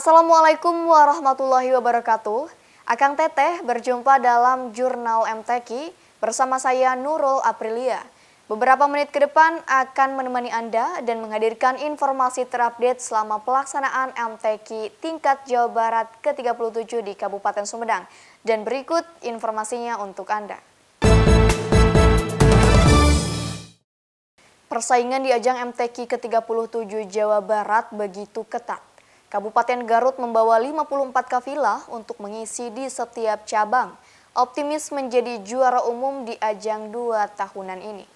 Assalamualaikum warahmatullahi wabarakatuh. Akang Teteh berjumpa dalam Jurnal MTQ bersama saya Nurul Aprilia. Beberapa menit ke depan akan menemani Anda dan menghadirkan informasi terupdate selama pelaksanaan MTQ tingkat Jawa Barat ke-37 di Kabupaten Sumedang. Dan berikut informasinya untuk Anda. Persaingan di ajang MTQ ke-37 Jawa Barat begitu ketat. Kabupaten Garut membawa 54 kafilah untuk mengisi di setiap cabang. Optimis menjadi juara umum di ajang dua tahunan ini.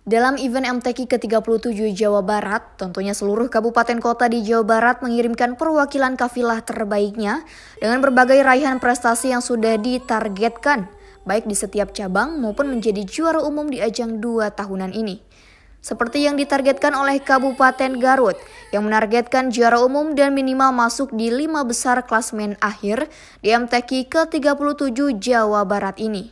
Dalam event MTQ ke-37 Jawa Barat, tentunya seluruh kabupaten kota di Jawa Barat mengirimkan perwakilan kafilah terbaiknya dengan berbagai raihan prestasi yang sudah ditargetkan, baik di setiap cabang maupun menjadi juara umum di ajang dua tahunan ini seperti yang ditargetkan oleh Kabupaten Garut yang menargetkan juara umum dan minimal masuk di lima besar klasmen akhir di MTQ ke-37 Jawa Barat ini.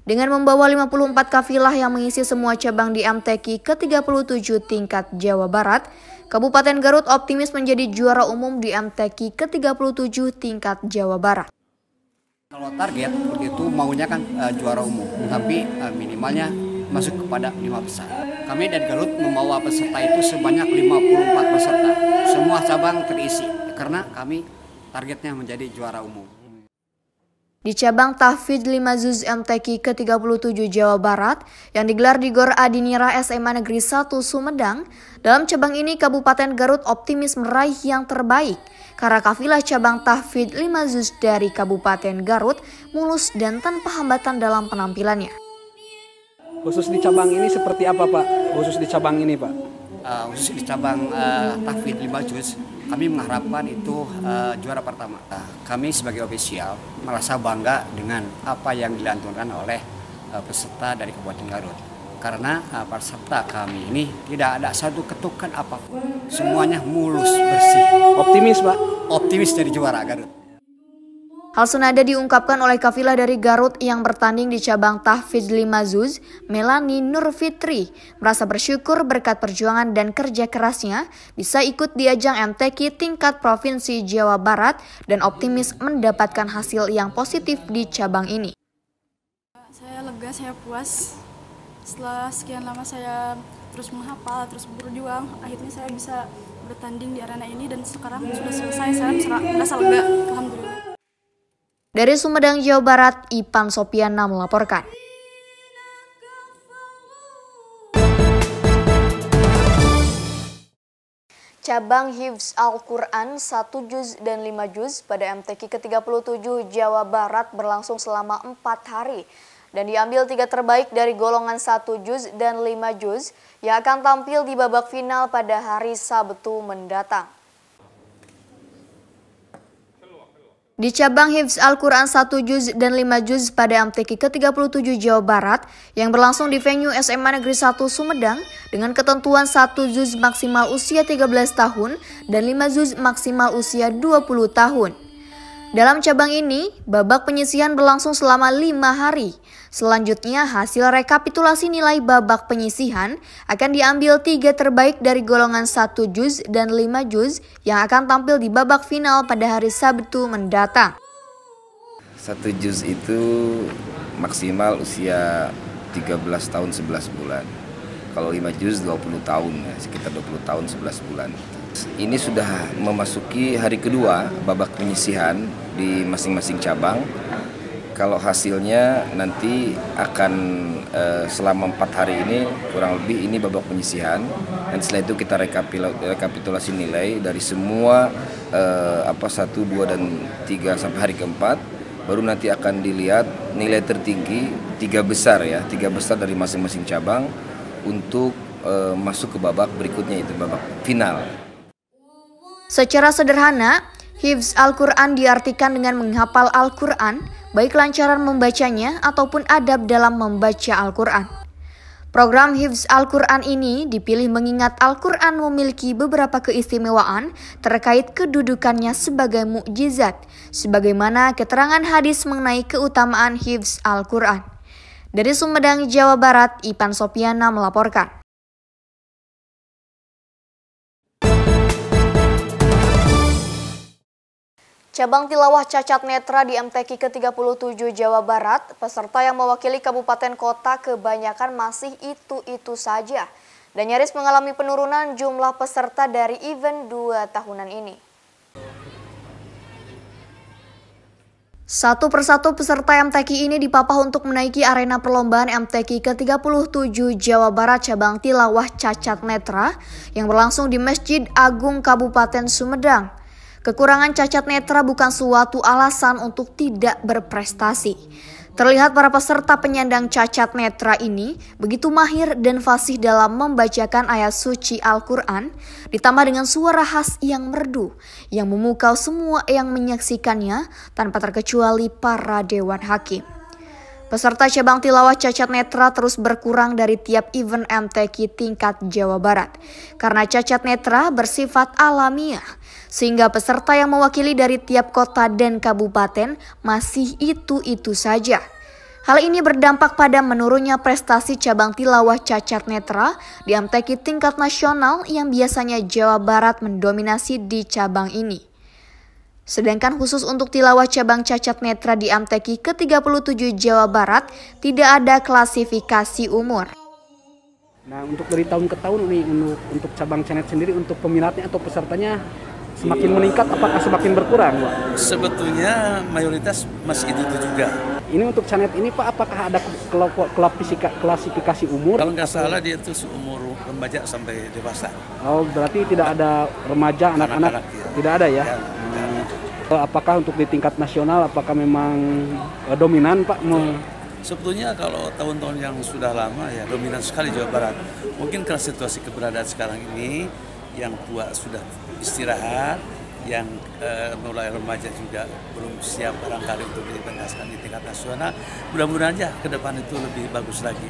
Dengan membawa 54 kafilah yang mengisi semua cabang di MTQ ke-37 tingkat Jawa Barat, Kabupaten Garut optimis menjadi juara umum di MTQ ke-37 tingkat Jawa Barat. Kalau target itu maunya kan uh, juara umum, tapi uh, minimalnya masuk kepada lima besar. Kami dari Garut membawa peserta itu sebanyak 54 peserta. Semua cabang terisi karena kami targetnya menjadi juara umum. Di cabang Tahfidz 5 Zuz MTQ ke-37 Jawa Barat yang digelar di Gor Adinira SMA Negeri 1 Sumedang, dalam cabang ini Kabupaten Garut optimis meraih yang terbaik karena kafilah cabang Tahfidz 5 Zuz dari Kabupaten Garut mulus dan tanpa hambatan dalam penampilannya. Khusus di cabang ini seperti apa Pak? Khusus di cabang ini Pak? Uh, khusus di cabang uh, tahfidz 5 juz, kami mengharapkan itu uh, juara pertama. Uh, kami sebagai ofisial merasa bangga dengan apa yang dilantunkan oleh uh, peserta dari Kabupaten Garut. Karena uh, peserta kami ini tidak ada satu ketukan apapun. Semuanya mulus, bersih. Optimis, Pak? Optimis dari juara Garut. Hal senada diungkapkan oleh kafilah dari Garut yang bertanding di cabang Tahfidli Zuz, Melani Nur Fitri, merasa bersyukur berkat perjuangan dan kerja kerasnya bisa ikut di ajang MTQ tingkat Provinsi Jawa Barat dan optimis mendapatkan hasil yang positif di cabang ini. Saya lega, saya puas. Setelah sekian lama saya terus menghafal, terus berjuang, akhirnya saya bisa bertanding di arena ini dan sekarang sudah selesai, saya merasa lega. Alhamdulillah. Dari Sumedang, Jawa Barat, Ipan Sopiana melaporkan. Cabang Hifz Al-Quran 1 juz dan 5 juz pada MTQ ke-37 Jawa Barat berlangsung selama 4 hari dan diambil tiga terbaik dari golongan 1 juz dan 5 juz yang akan tampil di babak final pada hari Sabtu mendatang. Di cabang Hifz Al-Quran 1 juz dan 5 juz pada Amteki ke-37 Jawa Barat yang berlangsung di venue SMA Negeri 1 Sumedang dengan ketentuan 1 juz maksimal usia 13 tahun dan 5 juz maksimal usia 20 tahun. Dalam cabang ini, babak penyisihan berlangsung selama 5 hari. Selanjutnya, hasil rekapitulasi nilai babak penyisihan akan diambil tiga terbaik dari golongan satu juz dan lima juz yang akan tampil di babak final pada hari Sabtu mendatang. Satu juz itu maksimal usia 13 tahun 11 bulan. Kalau lima juz 20 tahun, ya, sekitar 20 tahun 11 bulan. Ini sudah memasuki hari kedua babak penyisihan di masing-masing cabang kalau hasilnya nanti akan uh, selama empat hari ini kurang lebih ini babak penyisihan dan setelah itu kita rekapitulasi nilai dari semua uh, apa satu dua dan tiga sampai hari keempat baru nanti akan dilihat nilai tertinggi tiga besar ya tiga besar dari masing-masing cabang untuk uh, masuk ke babak berikutnya itu babak final. Secara sederhana, Hifz Al-Quran diartikan dengan menghafal Al-Quran baik lancaran membacanya ataupun adab dalam membaca Al-Quran. Program Hifz Al-Quran ini dipilih mengingat Al-Quran memiliki beberapa keistimewaan terkait kedudukannya sebagai mukjizat, sebagaimana keterangan hadis mengenai keutamaan Hifz Al-Quran. Dari Sumedang, Jawa Barat, Ipan Sopiana melaporkan. Cabang Tilawah Cacat Netra di MTQ ke-37 Jawa Barat, peserta yang mewakili kabupaten kota kebanyakan masih itu-itu saja dan nyaris mengalami penurunan jumlah peserta dari event dua tahunan ini. Satu persatu peserta MTQ ini dipapah untuk menaiki arena perlombaan MTQ ke-37 Jawa Barat cabang Tilawah Cacat Netra yang berlangsung di Masjid Agung Kabupaten Sumedang. Kekurangan cacat netra bukan suatu alasan untuk tidak berprestasi. Terlihat para peserta penyandang cacat netra ini begitu mahir dan fasih dalam membacakan ayat suci Al-Quran, ditambah dengan suara khas yang merdu, yang memukau semua yang menyaksikannya tanpa terkecuali para dewan hakim. Peserta cabang tilawah cacat netra terus berkurang dari tiap event MTQ tingkat Jawa Barat. Karena cacat netra bersifat alamiah, sehingga peserta yang mewakili dari tiap kota dan kabupaten masih itu-itu saja. Hal ini berdampak pada menurunnya prestasi cabang tilawah cacat netra di MTQ tingkat nasional yang biasanya Jawa Barat mendominasi di cabang ini. Sedangkan khusus untuk tilawah cabang cacat netra di Amteki ke-37 Jawa Barat tidak ada klasifikasi umur. Nah untuk dari tahun ke tahun nih untuk, anu, untuk cabang cacat sendiri untuk peminatnya atau pesertanya semakin meningkat apakah semakin berkurang Pak? Sebetulnya mayoritas masih itu, itu juga. Ini untuk canet ini Pak apakah ada klasifikasi, klasifikasi umur? Kalau nggak salah dia itu umur remaja sampai dewasa. Oh berarti tidak ada remaja anak-anak, ya. tidak ada ya? ya Eh, apakah untuk di tingkat nasional apakah memang eh, dominan Pak? Sebetulnya kalau tahun-tahun yang sudah lama ya dominan sekali Jawa Barat. Mungkin karena situasi keberadaan sekarang ini yang tua sudah istirahat, yang e, mulai remaja juga belum siap barangkali untuk dipentaskan di tingkat nasional. Mudah-mudahan aja ya, ke depan itu lebih bagus lagi.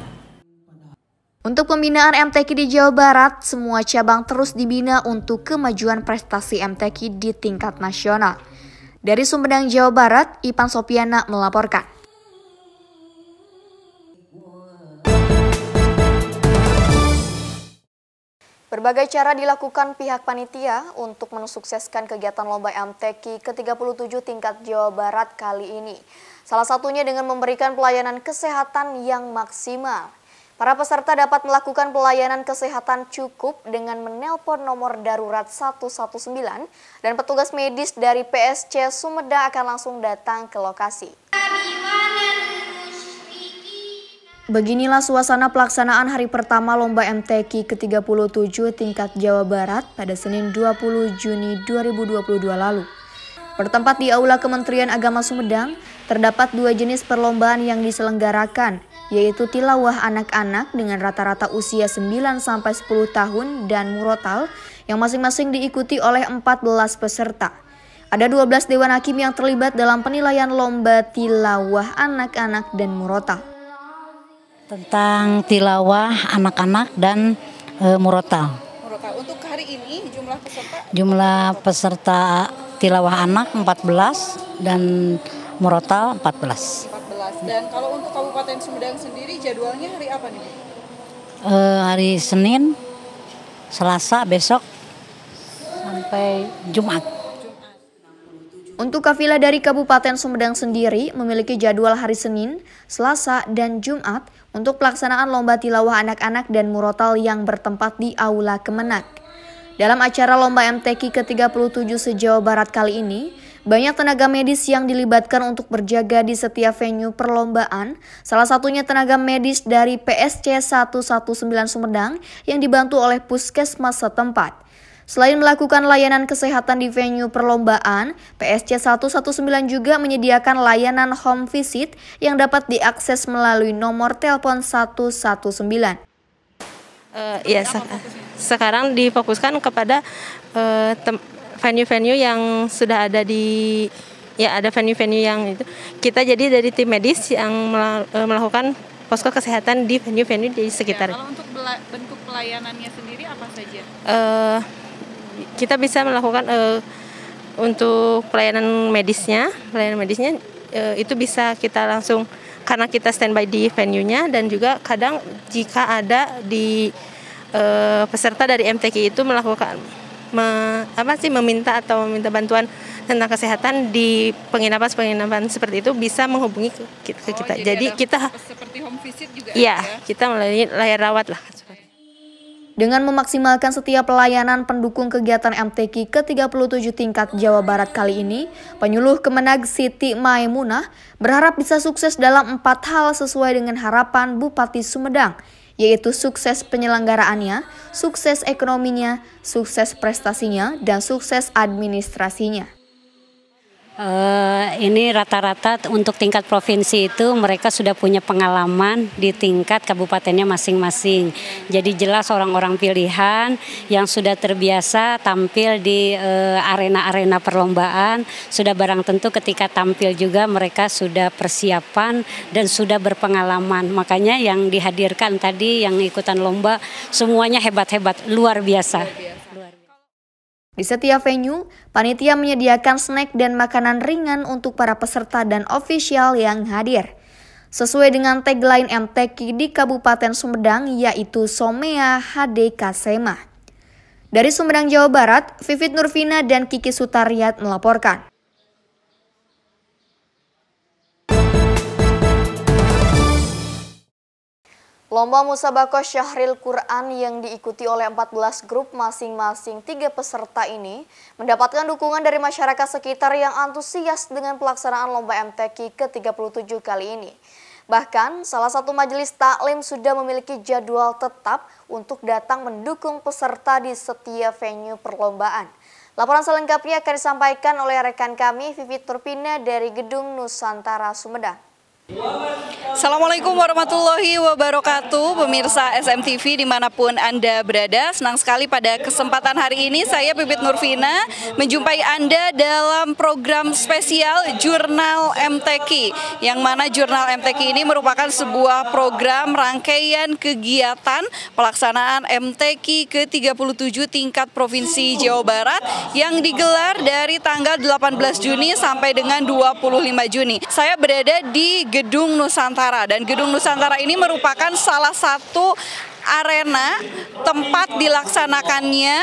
Untuk pembinaan MTQ di Jawa Barat, semua cabang terus dibina untuk kemajuan prestasi MTQ di tingkat nasional. Dari Sumedang, Jawa Barat, Ipan Sopiana melaporkan. Berbagai cara dilakukan pihak panitia untuk mensukseskan kegiatan Lomba MTQ ke-37 tingkat Jawa Barat kali ini. Salah satunya dengan memberikan pelayanan kesehatan yang maksimal. Para peserta dapat melakukan pelayanan kesehatan cukup dengan menelpon nomor darurat 119 dan petugas medis dari PSC Sumeda akan langsung datang ke lokasi. Beginilah suasana pelaksanaan hari pertama Lomba MTQ ke-37 tingkat Jawa Barat pada Senin 20 Juni 2022 lalu. Bertempat di Aula Kementerian Agama Sumedang, terdapat dua jenis perlombaan yang diselenggarakan, yaitu tilawah anak-anak dengan rata-rata usia 9-10 tahun dan murotal yang masing-masing diikuti oleh 14 peserta. Ada 12 dewan hakim yang terlibat dalam penilaian lomba tilawah anak-anak dan murotal. Tentang tilawah anak-anak dan e, murotal. untuk hari ini jumlah peserta? Jumlah peserta tilawah anak 14 dan murotal 14. Mas. Dan kalau untuk Kabupaten Sumedang sendiri jadwalnya hari apa nih? Uh, hari Senin, Selasa besok sampai Jumat. Untuk kafilah dari Kabupaten Sumedang sendiri memiliki jadwal hari Senin, Selasa, dan Jumat untuk pelaksanaan lomba tilawah anak-anak dan murotal yang bertempat di Aula Kemenak. Dalam acara lomba MTQ ke-37 se-Jawa Barat kali ini, banyak tenaga medis yang dilibatkan untuk berjaga di setiap venue perlombaan, salah satunya tenaga medis dari PSC 119 Sumedang yang dibantu oleh puskesmas setempat. Selain melakukan layanan kesehatan di venue perlombaan, PSC 119 juga menyediakan layanan home visit yang dapat diakses melalui nomor telepon 119. Uh, ya, sekarang difokuskan kepada uh, venue-venue yang sudah ada di ya ada venue-venue yang itu. Kita jadi dari tim medis yang e, melakukan posko kesehatan di venue-venue di sekitar. Ya, kalau untuk bentuk pelayanannya sendiri apa saja? Uh, kita bisa melakukan uh, untuk pelayanan medisnya, pelayanan medisnya uh, itu bisa kita langsung karena kita standby di venue-nya dan juga kadang jika ada di uh, peserta dari MTK itu melakukan me, apa sih meminta atau meminta bantuan tentang kesehatan di penginapan-penginapan seperti itu bisa menghubungi ke, ke, oh, kita. jadi, jadi kita seperti home visit juga ya, ya. kita melalui layar rawat lah. Dengan memaksimalkan setiap pelayanan pendukung kegiatan MTQ ke-37 tingkat Jawa Barat kali ini, penyuluh Kemenag Siti Maimunah berharap bisa sukses dalam empat hal sesuai dengan harapan Bupati Sumedang – yaitu sukses penyelenggaraannya, sukses ekonominya, sukses prestasinya, dan sukses administrasinya. Uh, ini rata-rata untuk tingkat provinsi itu mereka sudah punya pengalaman di tingkat kabupatennya masing-masing. Jadi jelas orang-orang pilihan yang sudah terbiasa tampil di eh, arena-arena e, perlombaan, sudah barang tentu ketika tampil juga mereka sudah persiapan dan sudah berpengalaman. Makanya yang dihadirkan tadi yang ikutan lomba semuanya hebat-hebat, Luar biasa. Di setiap venue, panitia menyediakan snack dan makanan ringan untuk para peserta dan ofisial yang hadir. Sesuai dengan tagline MTK di Kabupaten Sumedang yaitu Somea HD Kasema. Dari Sumedang, Jawa Barat, Vivit Nurvina dan Kiki Sutariat melaporkan. Lomba Musabakoh Syahril Quran yang diikuti oleh 14 grup masing-masing tiga peserta ini mendapatkan dukungan dari masyarakat sekitar yang antusias dengan pelaksanaan Lomba MTQ ke-37 kali ini. Bahkan salah satu majelis taklim sudah memiliki jadwal tetap untuk datang mendukung peserta di setiap venue perlombaan. Laporan selengkapnya akan disampaikan oleh rekan kami Vivi Turpina dari Gedung Nusantara Sumedang. Assalamualaikum warahmatullahi wabarakatuh Pemirsa SMTV dimanapun Anda berada Senang sekali pada kesempatan hari ini Saya Pipit Nurvina Menjumpai Anda dalam program spesial Jurnal MTQ Yang mana Jurnal MTQ ini merupakan sebuah program Rangkaian kegiatan pelaksanaan MTQ ke-37 tingkat Provinsi Jawa Barat Yang digelar dari tanggal 18 Juni sampai dengan 25 Juni Saya berada di Gedung Nusantara dan Gedung Nusantara ini merupakan salah satu arena tempat dilaksanakannya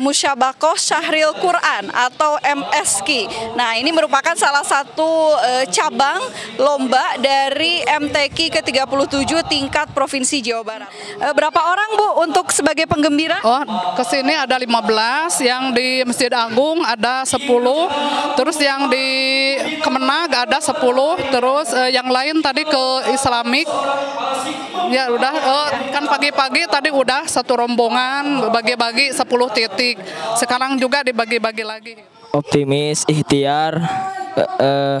Musyabako Syahril Quran atau MSQ. Nah, ini merupakan salah satu eh, cabang lomba dari MTQ ke-37 tingkat Provinsi Jawa Barat. Eh, berapa orang, Bu, untuk sebagai penggembira? Oh, ke sini ada 15, yang di Masjid Agung ada 10, terus yang di Kemenag ada 10, terus eh, yang lain tadi ke Islamik. Ya, udah kan pagi-pagi pagi tadi udah satu rombongan bagi-bagi 10 titik. Sekarang juga dibagi-bagi lagi. Optimis, ikhtiar, uh, uh,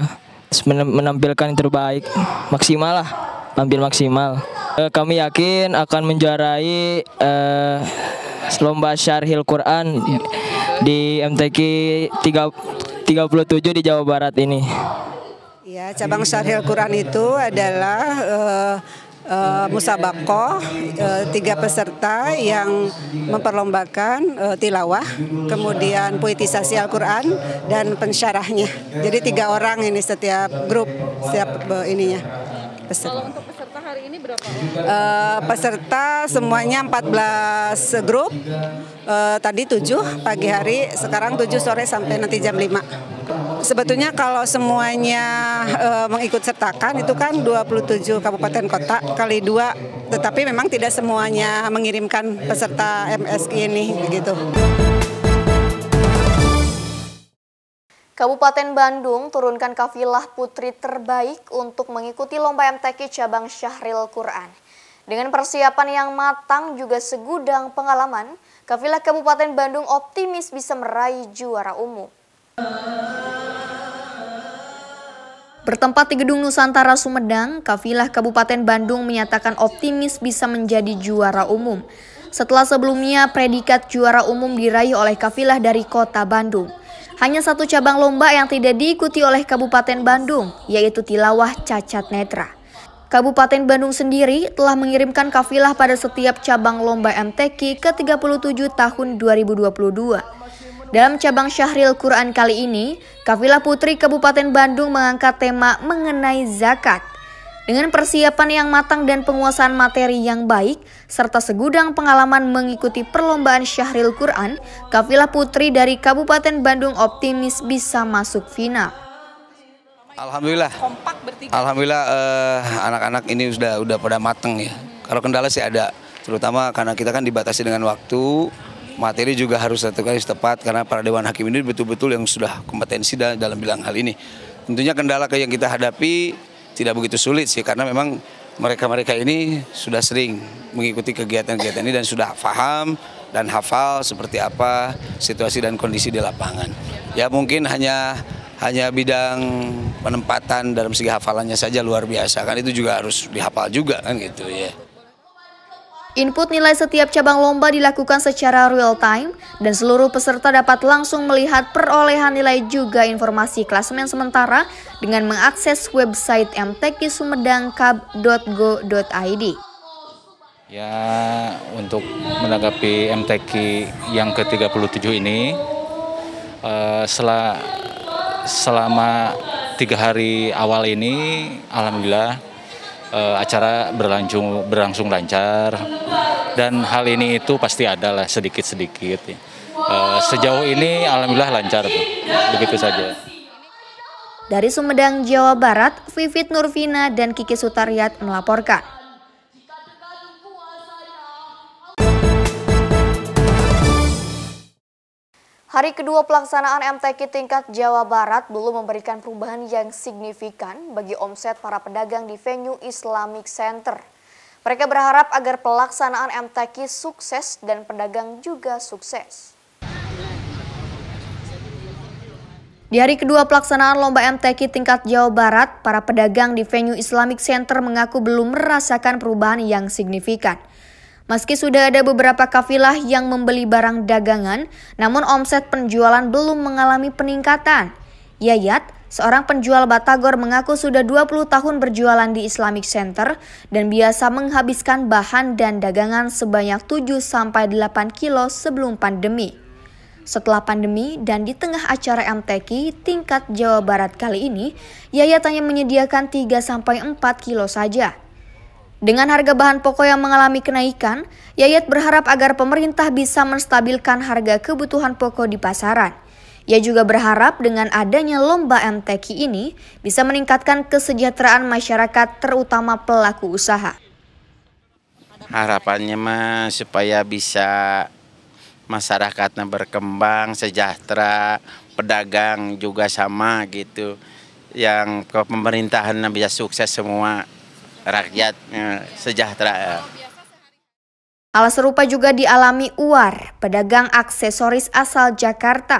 menampilkan yang terbaik maksimal lah, tampil maksimal. Uh, kami yakin akan menjuarai uh, lomba syarhil Quran di MTQ 3, 37 di Jawa Barat ini. Ya, cabang syarhil Quran itu adalah uh, uh, eh, musabakoh eh, uh, tiga peserta yang memperlombakan uh, tilawah, kemudian puitisasi Al-Quran dan pensyarahnya. Jadi tiga orang ini setiap grup, setiap uh, ininya. Peserta. Kalau untuk peserta hari ini berapa orang? Uh, peserta semuanya 14 grup. Uh, tadi 7 pagi hari, sekarang 7 sore sampai nanti jam 5 sebetulnya kalau semuanya e, mengikut sertakan itu kan 27 kabupaten kota kali dua, tetapi memang tidak semuanya mengirimkan peserta MSI ini begitu. Kabupaten Bandung turunkan kafilah putri terbaik untuk mengikuti lomba MTQ cabang Syahril Quran. Dengan persiapan yang matang juga segudang pengalaman, kafilah Kabupaten Bandung optimis bisa meraih juara umum. Bertempat di Gedung Nusantara Sumedang, Kafilah Kabupaten Bandung menyatakan optimis bisa menjadi juara umum. Setelah sebelumnya predikat juara umum diraih oleh kafilah dari kota Bandung. Hanya satu cabang lomba yang tidak diikuti oleh Kabupaten Bandung, yaitu tilawah cacat netra. Kabupaten Bandung sendiri telah mengirimkan kafilah pada setiap cabang lomba MTQ ke-37 tahun 2022. Dalam cabang Syahril Quran kali ini, Kafilah Putri Kabupaten Bandung mengangkat tema mengenai zakat. Dengan persiapan yang matang dan penguasaan materi yang baik, serta segudang pengalaman mengikuti perlombaan Syahril Quran, Kafilah Putri dari Kabupaten Bandung optimis bisa masuk final. Alhamdulillah. Alhamdulillah eh, anak-anak eh, ini sudah sudah pada mateng ya. Kalau kendala sih ada, terutama karena kita kan dibatasi dengan waktu, materi juga harus satu kali tepat karena para dewan hakim ini betul-betul yang sudah kompetensi dalam bilang hal ini. Tentunya kendala yang kita hadapi tidak begitu sulit sih karena memang mereka-mereka ini sudah sering mengikuti kegiatan-kegiatan ini dan sudah paham dan hafal seperti apa situasi dan kondisi di lapangan. Ya mungkin hanya hanya bidang penempatan dalam segi hafalannya saja luar biasa kan itu juga harus dihafal juga kan gitu ya. Input nilai setiap cabang lomba dilakukan secara real time dan seluruh peserta dapat langsung melihat perolehan nilai juga informasi klasemen sementara dengan mengakses website mtkisumedangkab.go.id. Ya, untuk menanggapi MTK yang ke-37 ini, uh, eh, setelah selama tiga hari awal ini, Alhamdulillah, uh, acara berlangsung berlangsung lancar dan hal ini itu pasti ada lah sedikit-sedikit ya. uh, sejauh ini alhamdulillah lancar tuh. begitu saja dari Sumedang Jawa Barat Vivit Nurvina dan Kiki Sutariat melaporkan Hari kedua pelaksanaan MTQ tingkat Jawa Barat belum memberikan perubahan yang signifikan bagi omset para pedagang di venue Islamic Center. Mereka berharap agar pelaksanaan MTQ sukses dan pedagang juga sukses. Di hari kedua pelaksanaan lomba MTQ tingkat Jawa Barat, para pedagang di venue Islamic Center mengaku belum merasakan perubahan yang signifikan. Meski sudah ada beberapa kafilah yang membeli barang dagangan, namun omset penjualan belum mengalami peningkatan. Yayat, seorang penjual batagor mengaku sudah 20 tahun berjualan di Islamic Center dan biasa menghabiskan bahan dan dagangan sebanyak 7-8 kilo sebelum pandemi. Setelah pandemi dan di tengah acara MTQ tingkat Jawa Barat kali ini, Yayat hanya menyediakan 3-4 kilo saja. Dengan harga bahan pokok yang mengalami kenaikan, Yayat berharap agar pemerintah bisa menstabilkan harga kebutuhan pokok di pasaran. Ia juga berharap dengan adanya lomba MTQ ini bisa meningkatkan kesejahteraan masyarakat terutama pelaku usaha. Harapannya mah supaya bisa masyarakatnya berkembang, sejahtera, pedagang juga sama gitu. Yang pemerintahannya bisa sukses semua rakyat ya, sejahtera. Hal serupa juga dialami Uar, pedagang aksesoris asal Jakarta.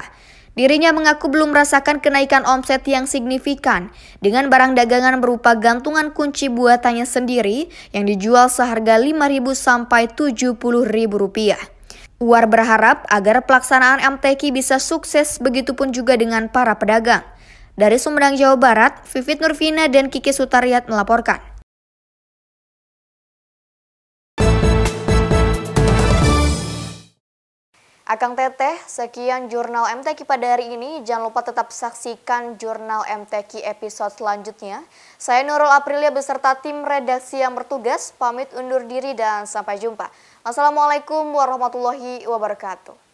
Dirinya mengaku belum merasakan kenaikan omset yang signifikan dengan barang dagangan berupa gantungan kunci buatannya sendiri yang dijual seharga Rp5.000 sampai Rp70.000. Uar berharap agar pelaksanaan MTQ bisa sukses begitupun juga dengan para pedagang. Dari Sumedang, Jawa Barat, Vivit Nurvina dan Kiki Sutariat melaporkan. Akang Teteh, sekian Jurnal MTQ pada hari ini. Jangan lupa tetap saksikan Jurnal MTQ episode selanjutnya. Saya Nurul Aprilia beserta tim redaksi yang bertugas, pamit undur diri dan sampai jumpa. Assalamualaikum warahmatullahi wabarakatuh.